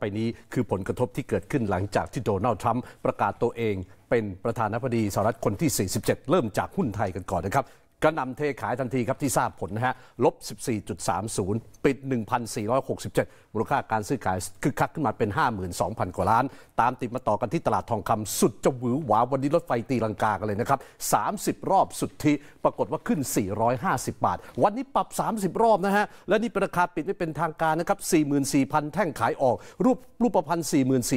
ไปนี้คือผลกระทบที่เกิดขึ้นหลังจากที่โดนัลด์ทรัมป์ประกาศตัวเองเป็นประธานาธิบดีสหรัฐคนที่ 47 เริ่มจากหุ้นไทยกันก่อนนะครับกระนำเทขายทันทีครับที่ทราบผลนะฮะลบ 14.30 ปิด 1,467 มูลค่าการซื้อขายคึกคักขึ้นมาเป็น 52,000 กว่าล้าน ตามติดมาต่อกันที่ตลาดทองคำสุด จะหวือหวาวันนี้รถไฟตีลังกากันเลยนะครับ 30 รอบสุดที่ปรากฏว่าขึ้น 450 บาท วันนี้ปรับ 30 รอบนะฮะและนี่เป็นราคาปิดไม่เป็นทางการนะครับ 44,000 แท่งขายออก รูปรูปพันธ์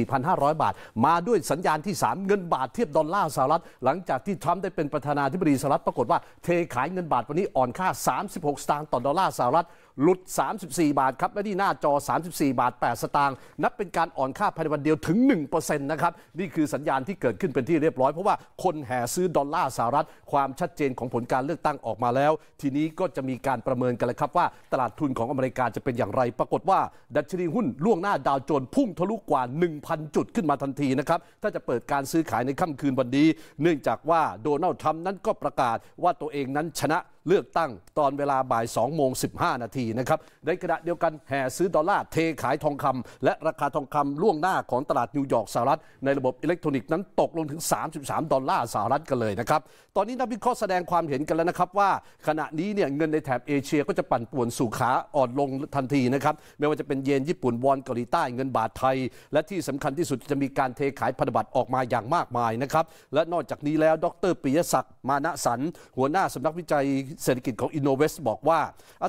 44,500 บาท มาด้วยสัญญาณที่ 3 เงินบาทเทียบดอลลาร์สหรัฐหลังจากที่ทรัมป์ได้เป็นประธานาธิบดีสหรัฐปรากฏว่าเทขายเงินบาทวันนี้อ่อนค่า 36 สตางค์ต่อดอลลาร์สหรัฐหลุด 34 บาทครับ และที่หน้าจอ 34 บาท 8 สตางค์นับเป็นการอ่อนค่าภายในวันเดียวถึง 1%นะครับ นี่คือสัญญาณที่เกิดขึ้นเป็นที่เรียบร้อย เพราะว่าคนแห่ซื้อดอลลาร์สหรัฐ ความชัดเจนของผลการเลือกตั้งออกมาแล้ว ทีนี้ก็จะมีการประเมินกันแล้วครับว่าตลาดทุนของอเมริกาจะเป็นอย่างไรปรากฏว่าดัชนีหุ้น ล่วงหน้าดาวโจน พุ่งทะลุกว่า 1,000 จุดขึ้นมาทันทีนะครับถ้าจะเปิดการซื้อขายในค่ำคืนวันนี้เนื่องจากว่าโดนัลด์ทรัมป์นั้นก็ประกาศว่าตัวเองนั้นชนะเลือกตั้งตอนเวลาบ่าย2โมง15นาทีนะครับในขณะเดียวกันแห่ซื้อดอลลาร์เทขายทองคำและราคาทองคำล่วงหน้าของตลาดนิวยอร์กสหรัฐในระบบอิเล็กทรอนิกส์นั้นตกลงถึง 33 ดอลลาร์สหรัฐกันเลยนะครับ ตอนนี้นักวิเคราะห์แสดงความเห็นกันแล้วนะครับว่าขณะนี้เนี่ยเงินในแถบเอเชียก็จะปั่นป่วนสู่ขาอ่อนลงทันทีนะครับไม่ว่าจะเป็นเยนญี่ปุ่นวอนเกาหลีใต้เงินบาทไทย และที่สำคัญที่สุดจะมีการเทขายพันธบัตรออกมาอย่างมากมายนะครับและนอกจากนี้แล้วดรปิยศักดิ์มานะสันหัวหน้าสำนักวิจัยเศรษฐกิจของ Innovest บอกว่า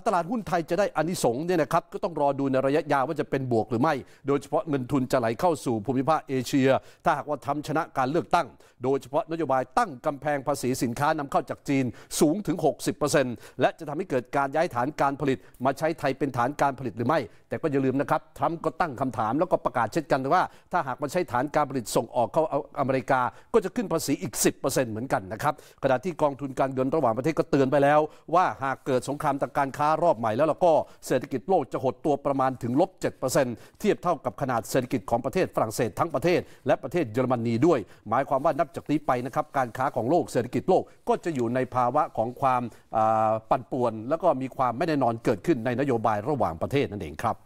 ตลาดหุ้นไทยจะได้อานิสงส์เนี่ยนะครับก็ต้องรอดูในระยะยาวว่าจะเป็นบวกหรือไม่ โดยเฉพาะเงินทุนจะไหลเข้าสู่ภูมิภาคเอเชีย ถ้าหากว่าทำชนะการเลือกตั้ง โดยเฉพาะนโยบายตั้งกำแพงภาษีสินค้านำเข้าจากจีนสูงถึง 60%และจะทำให้เกิดการย้ายฐานการผลิตมาใช้ไทยเป็นฐานการผลิตหรือไม่ แต่ก็อย่าลืมนะครับทั้มก็ตั้งคำถามแล้วก็ประกาศเช่นกันว่า ถ้าหากมันใช้ฐานการผลิตส่งออกเข้าอเมริกา ก็จะขึ้นภาษีอีก10%เหมือนกันนะครับขณะที่กองทุนการเงินระหว่างประเทศก็เตือนไปแล้วแล้วว่าหากเกิดสงครามทางการค้ารอบใหม่ แล้วแล้วก็เศรษฐกิจโลกจะหดตัวประมาณถึงลบ7%เทียบเท่ากับขนาดเศรษฐกิจของประเทศฝรั่งเศสทั้งประเทศและประเทศเยอรมนีด้วย หมายความว่านับจากนี้ไปนะครับการค้าของโลกเศรษฐกิจโลกก็จะอยู่ในภาวะของความปั่นป่วน แล้วก็มีความไม่แน่นอนเกิดขึ้นในนโยบายระหว่างประเทศนั่นเองครับ